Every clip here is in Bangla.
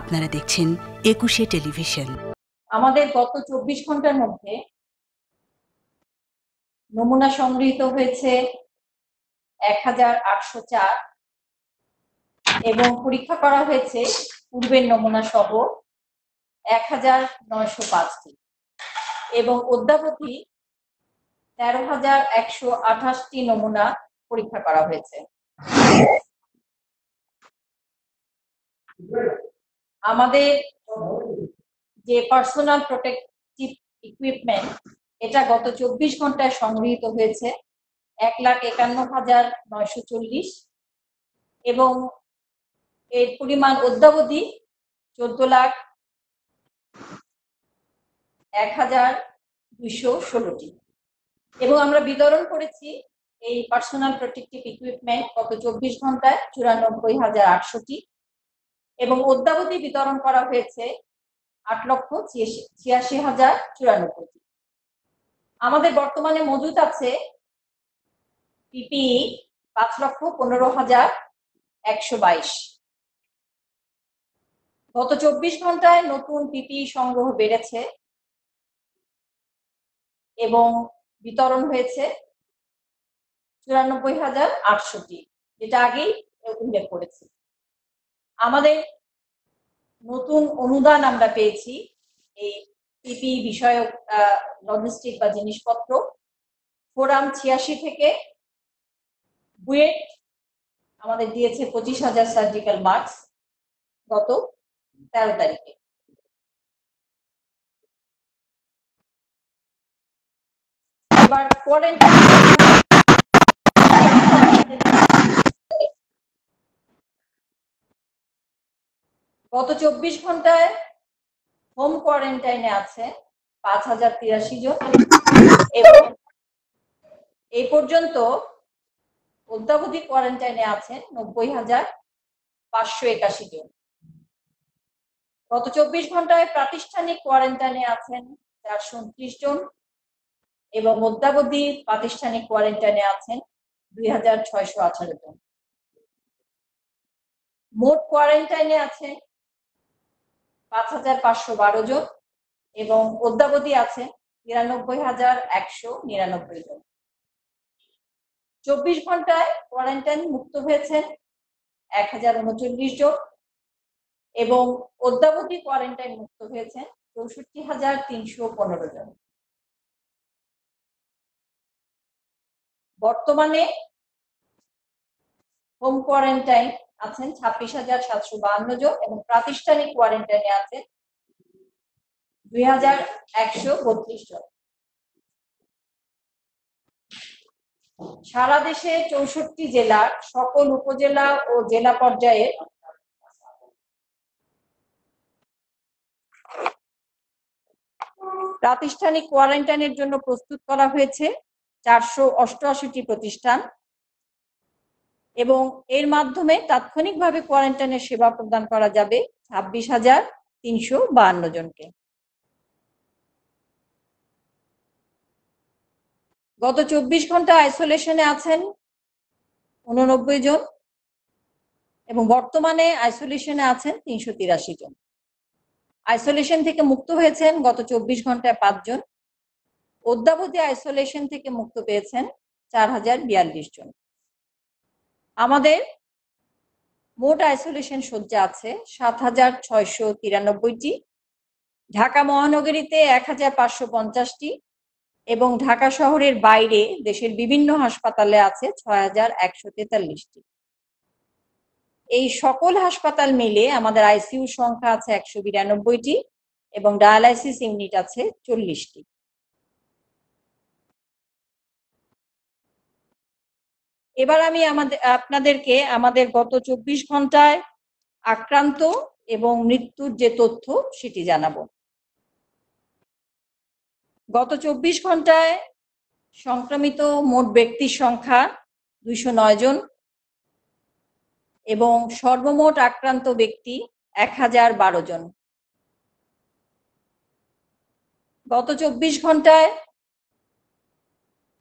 আপনারা দেখছেন একুশে টেলিভিশন আমাদের গত চব্বিশ ঘন্টার মধ্যে নমুনা সংগৃহীত হয়েছে এক হাজার আটশো চার এবং পরীক্ষা করা হয়েছে পূর্বের নমুনা সহ এক হাজার নয়শো পাঁচটি এবং অদ্যাবধি তেরো হাজার একশো আঠাশটি নমুনা পরীক্ষা করা হয়েছে আমাদের যে পার্সোনাল প্রোটেকটিভ ইকুইপমেন্ট এটা গত চব্বিশ ঘন্টায় সংগৃহীত হয়েছে এক লাখ একান্ন হাজার নয়শো চল্লিশ এবং এর পরিমাণ অদ্যাবধি চোদ্দ লাখ এক হাজার দুইশো ষোলোটি এবং আমরা বিতরণ করেছি এই পার্সোনাল প্রোটেকটিভ ইকুইপমেন্ট গত চব্বিশ ঘন্টায় চুরানব্বই হাজার আটশোটি এবং অদ্যাবধি বিতরণ করা হয়েছে আট লক্ষ ছিয়াশি হাজার চুরানব্বইটি আমাদের বর্তমানে মজুদ আছে পিপিই পাঁচ লক্ষ পনেরো হাজার একশো বাইশ গত চব্বিশ ঘন্টায় নতুন পিপিই সংগ্রহ বেড়েছে এবং বিতরণ হয়েছে চুরানব্বই হাজার আটশোটি যেটা আগেই উল্লেখ করেছি আমাদের নতুন অনুদান আমরা পেয়েছি এই পিপি বিষয়ক লজিস্টিক বা জিনিসপত্র ফোরাম ছিয়াশি থেকে বুয়েট আমাদের দিয়েছে পঁচিশ হাজার সার্জিক্যাল মার্কস গত তেরো তারিখে এবার কোয়ারেন্টাইন গত চব্বিশ ঘন্টায় হোম কোয়ারেন্টাইনে আছে পাঁচ হাজার তিরাশি জন এবং এই পর্যন্ত অদ্যাবধি কোয়ারেন্টাইনে আছেন নব্বই হাজার পাঁচশো একাশি জন গত চব্বিশ ঘন্টায় প্রাতিষ্ঠানিক কোয়ারেন্টাইনে আছেন চারশো উনত্রিশ জন এবং অদ্যাবধি প্রাতিষ্ঠানিক কোয়ারেন্টাইনে আছেন দুই হাজার ছয়শো আঠারো জন মোট কোয়ারেন্টাইনে আছেন পাঁচ হাজার পাঁচশো বারো জন এবং অদ্যাবধি আছে নিরানব্বই হাজার একশো নিরানব্বই জন চব্বিশ ঘন্টায় কোয়ারেন্টাইন মুক্ত হয়েছেন এক হাজার উনচল্লিশ জন এবং অদ্যাবধি কোয়ারেন্টাইন মুক্ত হয়েছেন চৌষট্টি হাজার তিনশো পনেরো জন বর্তমানে হোম কোয়ারেন্টাইন আছেন ছাব্বিশ হাজার সাতশো বান্ন জন এবং প্রাতিষ্ঠানিক কোয়ারেন্টাইনে আছেন দুই হাজার একশো বত্রিশ জন সারা দেশে চৌষট্টি জেলার সকল উপজেলা ও জেলা পর্যায়ে প্রাতিষ্ঠানিক কোয়ারেন্টাইনের জন্য প্রস্তুত করা হয়েছে চারশো অষ্টআশিটি প্রতিষ্ঠান এবং এর মাধ্যমে তাৎক্ষণিকভাবে কোয়ারেন্টাইনের সেবা প্রদান করা যাবে ছাব্বিশ হাজার তিনশো বাহান্ন জনকে গত চব্বিশ ঘন্টা আইসোলেশনে আছেন উননব্বই জন এবং বর্তমানে আইসোলেশনে আছেন তিনশো তিরাশি জন আইসোলেশন থেকে মুক্ত হয়েছেন গত চব্বিশ ঘন্টায় পাঁচজন অদ্যাবধি আইসোলেশন থেকে মুক্ত পেয়েছেন চার হাজার বিয়াল্লিশ জন আমাদের মোট আইসোলেশন শয্যা আছে সাত হাজার ছয়শো তিরানব্বইটি ঢাকা মহানগরীতে এক হাজার পাঁচশো পঞ্চাশটি এবং ঢাকা শহরের বাইরে দেশের বিভিন্ন হাসপাতালে আছে ছয় হাজার একশো তেতাল্লিশটি এই সকল হাসপাতাল মিলে আমাদের আইসিউ সংখ্যা আছে একশো বিরানব্বইটি এবং ডায়ালাইসিস ইউনিট আছে চল্লিশটি এবার আমি আমাদের আপনাদেরকে আমাদের গত চব্বিশ ঘন্টায় আক্রান্ত এবং মৃত্যুর যে তথ্য সেটি জানাবো গত চব্বিশ ঘন্টায় সংক্রমিত মোট ব্যক্তির সংখ্যা দুইশো নয় জন এবং সর্বমোট আক্রান্ত ব্যক্তি এক হাজার বারো জন গত চব্বিশ ঘন্টায়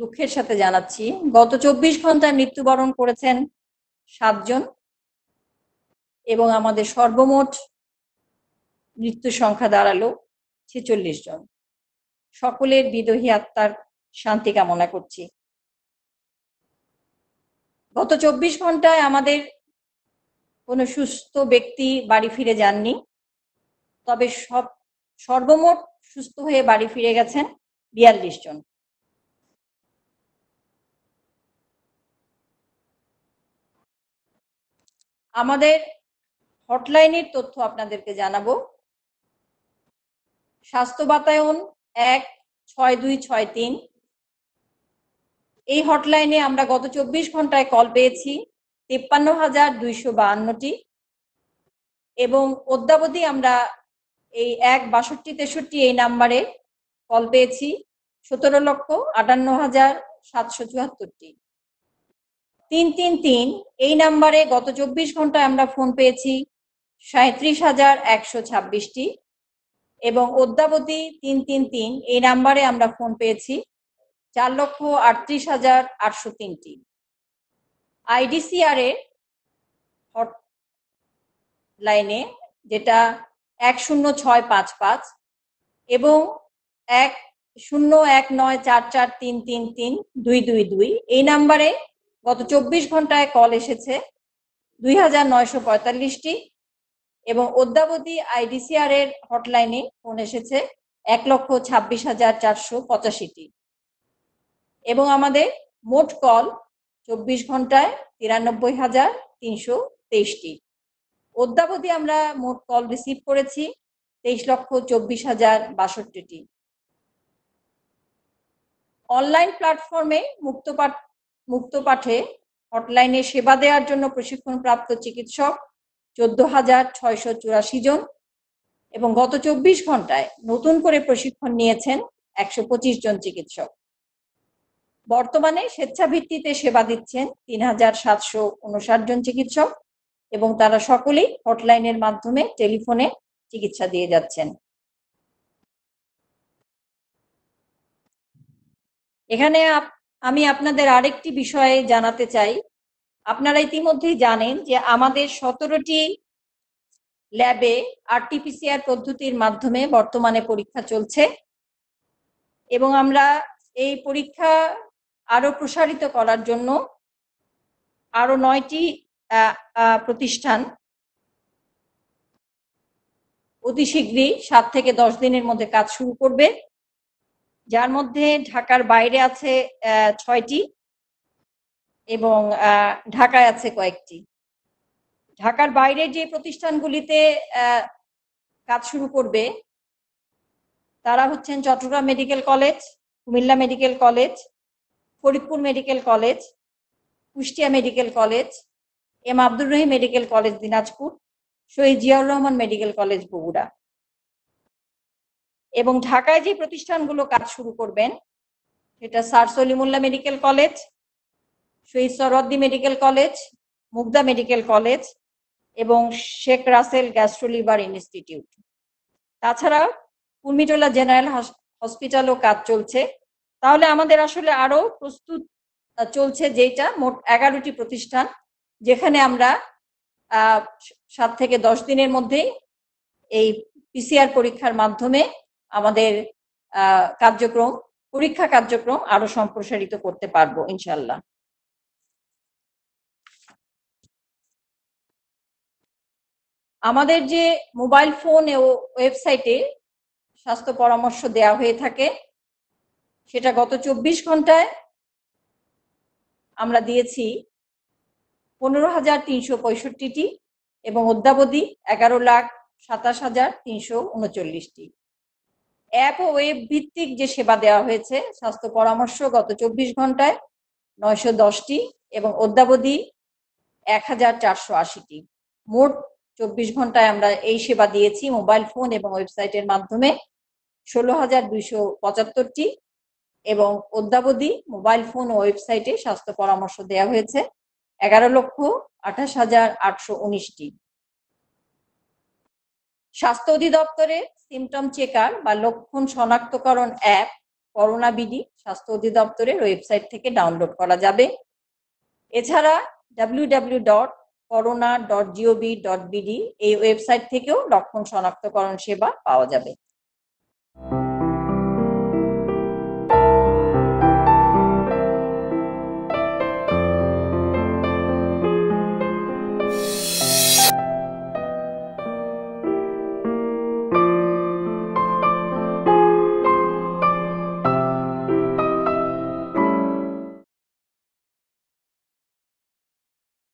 দুঃখের সাথে জানাচ্ছি গত চব্বিশ ঘন্টায় মৃত্যুবরণ করেছেন সাতজন এবং আমাদের সর্বমোট মৃত্যু সংখ্যা দাঁড়ালো ছেচল্লিশ জন সকলের বিদোহী আত্মার শান্তি কামনা করছি গত চব্বিশ ঘন্টায় আমাদের কোনো সুস্থ ব্যক্তি বাড়ি ফিরে যাননি তবে সব সর্বমোট সুস্থ হয়ে বাড়ি ফিরে গেছেন বিয়াল্লিশ জন আমাদের হটলাইনের তথ্য আপনাদেরকে জানাবো স্বাস্থ্য বাতায়ন এক ছয় দুই ছয় তিন এই হটলাইনে আমরা গত চব্বিশ ঘন্টায় কল পেয়েছি তিপ্পান্ন হাজার দুইশো বাহান্নটি এবং অদ্যাবধি আমরা এই এক বাষট্টি তেষট্টি এই নাম্বারে কল পেয়েছি সতেরো লক্ষ আটান্ন হাজার সাতশো চুয়াত্তরটি তিন তিন তিন এই নাম্বারে গত চব্বিশ ঘন্টায় আমরা ফোন পেয়েছি সাঁত্রিশ হাজার একশো ছাব্বিশটি এবং অদ্যাবধি তিন তিন তিন এই নাম্বারে আমরা ফোন পেয়েছি চার লক্ষ আটত্রিশ হাজার আটশো তিনটি আইডিসিআর লাইনে যেটা এক শূন্য ছয় পাঁচ পাঁচ এবং এক শূন্য এক নয় চার চার তিন তিন তিন দুই দুই দুই এই নাম্বারে গত চব্বিশ ঘন্টায় কল এসেছে দুই হাজার নয়শো পঁয়তাল্লিশটি এবং অদ্যাবধি আইডিসিআর এর হটলাইনে ফোন এসেছে এক লক্ষ ছাব্বিশ হাজার চারশো পঁচাশিটি এবং আমাদের মোট কল চব্বিশ ঘন্টায় তিরানব্বই হাজার তিনশো তেইশটি অদ্যাবধি আমরা মোট কল রিসিভ করেছি তেইশ লক্ষ চব্বিশ হাজার বাষট্টিটি অনলাইন প্ল্যাটফর্মে মুক্তপাঠ মুক্ত পাঠে হটলাইনে সেবা দেওয়ার জন্য প্রশিক্ষণপ্রাপ্ত চিকিৎসক চোদ্দ হাজার ছয়শো চুরাশি জন এবং গত চব্বিশ ঘন্টায় নতুন করে প্রশিক্ষণ নিয়েছেন একশো পঁচিশ জন চিকিৎসক বর্তমানে স্বেচ্ছাভিত্তিতে সেবা দিচ্ছেন তিন হাজার সাতশো উনষাট জন চিকিৎসক এবং তারা সকলেই হটলাইনের মাধ্যমে টেলিফোনে চিকিৎসা দিয়ে যাচ্ছেন এখানে আমি আপনাদের আরেকটি বিষয়ে জানাতে চাই আপনারা ইতিমধ্যেই জানেন যে আমাদের সতেরোটি ল্যাবে আরটিপিসিআর পদ্ধতির মাধ্যমে বর্তমানে পরীক্ষা চলছে এবং আমরা এই পরীক্ষা আরো প্রসারিত করার জন্য আরো নয়টি প্রতিষ্ঠান অতি শীঘ্রই সাত থেকে দশ দিনের মধ্যে কাজ শুরু করবে যার মধ্যে ঢাকার বাইরে আছে ছয়টি এবং ঢাকায় আছে কয়েকটি ঢাকার বাইরে যে প্রতিষ্ঠানগুলিতে কাজ শুরু করবে তারা হচ্ছেন Chattogram medical college Cumilla medical college Faridpur medical college Kushtia medical college M Abdur Rahim medical college Dinajpur Shaheed Ziaur Rahman medical college Bogura এবং ঢাকায় যে প্রতিষ্ঠানগুলো কাজ শুরু করবেন সেটা sir Salimullah medical college Shaheed Suhrawardy medical college Mugda medical college এবং শেখ রাসেল গ্যাস্ট্রোলিভার ইনস্টিটিউট তাছাড়া কুর্মিটোলা জেনারেল হসপিটালও কাজ চলছে তাহলে আমাদের আসলে আরো প্রস্তুত চলছে যেটা মোট এগারোটি প্রতিষ্ঠান যেখানে আমরা সাত থেকে দশ দিনের মধ্যেই এই পিসিআর পরীক্ষার মাধ্যমে আমাদের কার্যক্রম পরীক্ষা কার্যক্রম আরো সম্প্রসারিত করতে পারবো ইনশাল্লাহ আমাদের যে মোবাইল ফোন ও ওয়েবসাইটে স্বাস্থ্য পরামর্শ দেয়া হয়ে থাকে সেটা গত চব্বিশ ঘন্টায় আমরা দিয়েছি পনেরো হাজার তিনশো পঁয়ষট্টিটি এবং অদ্যাবধি এগারো লাখ সাতাশ হাজার তিনশো উনচল্লিশটি অ্যাপ ও ওয়েব ভিত্তিক যে সেবা দেওয়া হয়েছে স্বাস্থ্য পরামর্শ গত চব্বিশ ঘন্টায় নয়শো দশটি এবং অদ্যাবধি এক হাজার চারশো আশিটি মোট চব্বিশ ঘন্টায় আমরা এই সেবা দিয়েছি মোবাইল ফোন এবং ওয়েবসাইটের মাধ্যমে ষোলো হাজার দুইশো পঁচাত্তরটি এবং অদ্যাবধি মোবাইল ফোন ও ওয়েবসাইটে স্বাস্থ্য পরামর্শ দেওয়া হয়েছে এগারো লক্ষ আঠাশ হাজার আটশো উনিশটি স্বাস্থ্য অধিদপ্তরের সিমটম চেকার বা লক্ষণ শনাক্তকরণ অ্যাপ করোনা বিডি স্বাস্থ্য অধিদপ্তরের ওয়েবসাইট থেকে ডাউনলোড করা যাবে এছাড়া W dot corona dot GOB dot BD এই ওয়েবসাইট থেকেও লক্ষণ শনাক্তকরণ সেবা পাওয়া যাবে